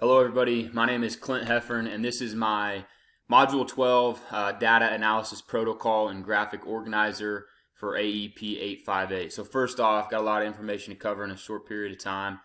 Hello everybody, my name is Clint Heffern and this is my Module 12 uh, Data Analysis Protocol and Graphic Organizer for AEP 858. So first off, got a lot of information to cover in a short period of time.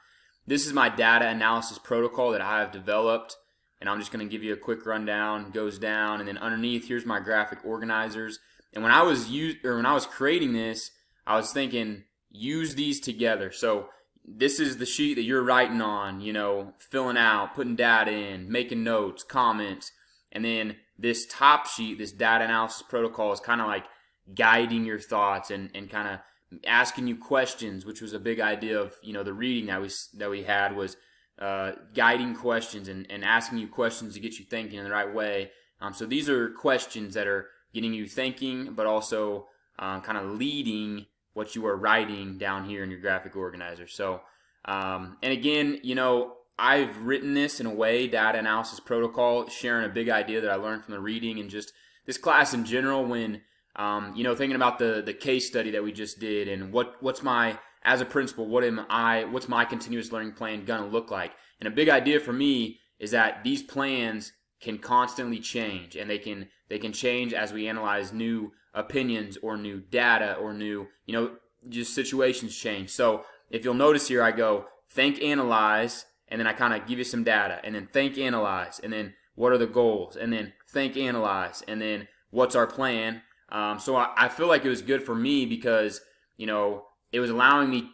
This is my data analysis protocol that I have developed and I'm just going to give you a quick rundown, goes down and then underneath here's my graphic organizers. And when I was use, or when I was creating this, I was thinking use these together. So this is the sheet that you're writing on, you know, filling out, putting data in, making notes, comments, and then this top sheet, this data analysis protocol is kind of like guiding your thoughts and, and kind of asking you questions, which was a big idea of, you know, the reading that we, that we had was uh, guiding questions and, and asking you questions to get you thinking in the right way. Um, so these are questions that are getting you thinking, but also uh, kind of leading what you are writing down here in your graphic organizer. So, um, and again, you know, I've written this in a way, data analysis protocol, sharing a big idea that I learned from the reading and just this class in general when, um, you know, thinking about the, the case study that we just did and what, what's my, as a principal, what am I, what's my continuous learning plan going to look like? And a big idea for me is that these plans can constantly change and they can they can change as we analyze new opinions or new data or new you know just situations change so if you'll notice here i go think analyze and then i kind of give you some data and then think analyze and then what are the goals and then think analyze and then what's our plan um, so I, I feel like it was good for me because you know it was allowing me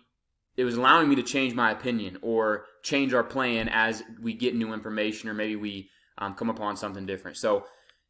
it was allowing me to change my opinion or change our plan as we get new information or maybe we um, come upon something different. So,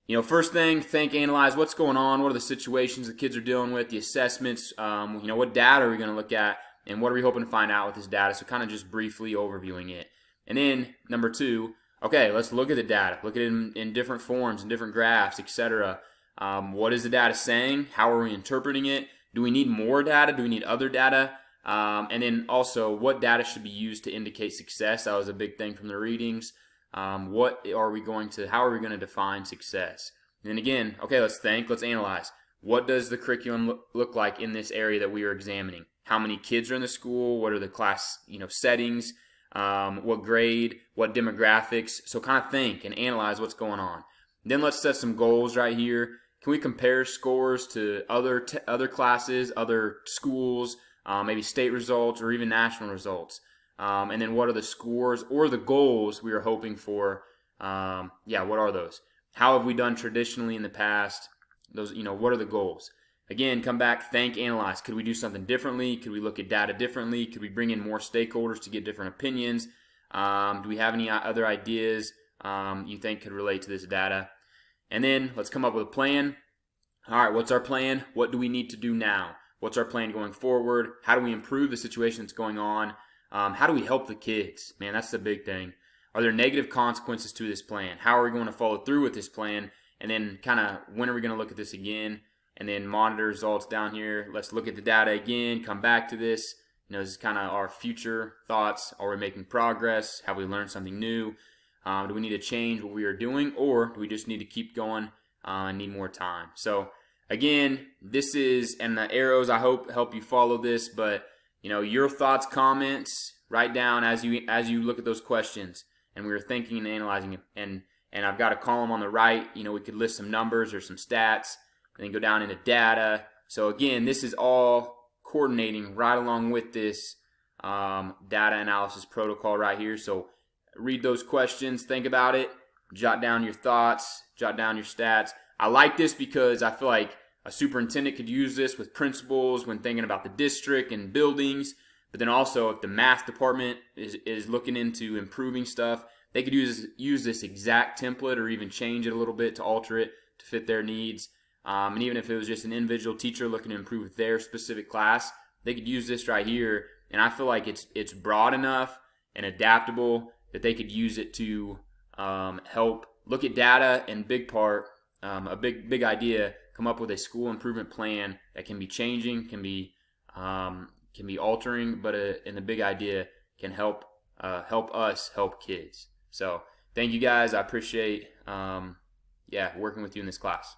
you know, first thing, think, analyze what's going on, what are the situations the kids are dealing with, the assessments, um, you know, what data are we going to look at, and what are we hoping to find out with this data. So, kind of just briefly overviewing it. And then, number two, okay, let's look at the data, look at it in, in different forms, in different graphs, etc. Um, what is the data saying? How are we interpreting it? Do we need more data? Do we need other data? Um, and then also, what data should be used to indicate success? That was a big thing from the readings. Um, what are we going to, how are we going to define success? And again, okay, let's think, let's analyze. What does the curriculum look like in this area that we are examining? How many kids are in the school? What are the class, you know, settings? Um, what grade? What demographics? So kind of think and analyze what's going on. Then let's set some goals right here. Can we compare scores to other other classes, other schools, uh, maybe state results or even national results? Um, and then what are the scores or the goals we are hoping for? Um, yeah, what are those? How have we done traditionally in the past? Those, you know, what are the goals? Again, come back, think, analyze. Could we do something differently? Could we look at data differently? Could we bring in more stakeholders to get different opinions? Um, do we have any other ideas um, you think could relate to this data? And then let's come up with a plan. All right, what's our plan? What do we need to do now? What's our plan going forward? How do we improve the situation that's going on? Um, how do we help the kids? Man, that's the big thing. Are there negative consequences to this plan? How are we going to follow through with this plan? And then kind of when are we going to look at this again? And then monitor results down here. Let's look at the data again, come back to this. You know, this is kind of our future thoughts. Are we making progress? Have we learned something new? Um, do we need to change what we are doing? Or do we just need to keep going uh, and need more time? So again, this is, and the arrows I hope help you follow this, but you know, your thoughts, comments, write down as you as you look at those questions. And we were thinking and analyzing it. And and I've got a column on the right. You know, we could list some numbers or some stats, and then go down into data. So again, this is all coordinating right along with this um, data analysis protocol right here. So read those questions, think about it, jot down your thoughts, jot down your stats. I like this because I feel like a superintendent could use this with principals when thinking about the district and buildings, but then also if the math department is, is looking into improving stuff, they could use, use this exact template or even change it a little bit to alter it to fit their needs. Um, and even if it was just an individual teacher looking to improve their specific class, they could use this right here. And I feel like it's it's broad enough and adaptable that they could use it to um, help look at data and big part um, a big big idea come up with a school improvement plan that can be changing, can be um, can be altering, but in uh, the big idea can help uh, help us help kids. So thank you guys. I appreciate um, yeah working with you in this class.